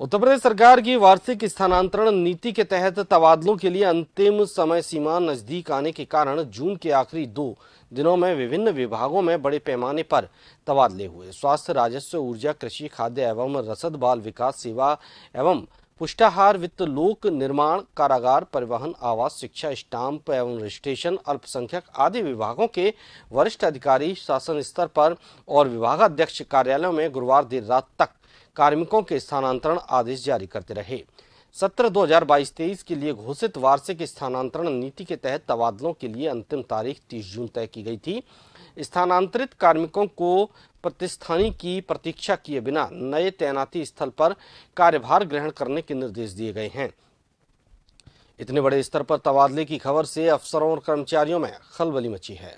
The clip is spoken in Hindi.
उत्तर प्रदेश सरकार की वार्षिक स्थानांतरण नीति के तहत तबादलों के लिए अंतिम समय सीमा नजदीक आने के कारण जून के आखिरी दो दिनों में विभिन्न विभागों में बड़े पैमाने पर तबादले हुए स्वास्थ्य राजस्व ऊर्जा कृषि खाद्य एवं रसद बाल विकास सेवा एवं पुष्टाहार वित्त लोक निर्माण कारागार परिवहन आवास शिक्षा स्टाम्प एवं रजिस्ट्रेशन अल्पसंख्यक आदि विभागों के वरिष्ठ अधिकारी शासन स्तर पर और विभागाध्यक्ष कार्यालयों में गुरुवार देर रात तक कार्मिकों के स्थानांतरण आदेश जारी करते रहे सत्र 2022-23 के लिए घोषित वार्षिक स्थानांतरण नीति के तहत तबादलों के लिए अंतिम तारीख 30 जून तय की गई थी स्थानांतरित कार्मिकों को प्रतिस्थानी की प्रतीक्षा किए बिना नए तैनाती स्थल पर कार्यभार ग्रहण करने के निर्देश दिए गए हैं इतने बड़े स्तर पर तबादले की खबर से अफसरों और कर्मचारियों में खलबली मची है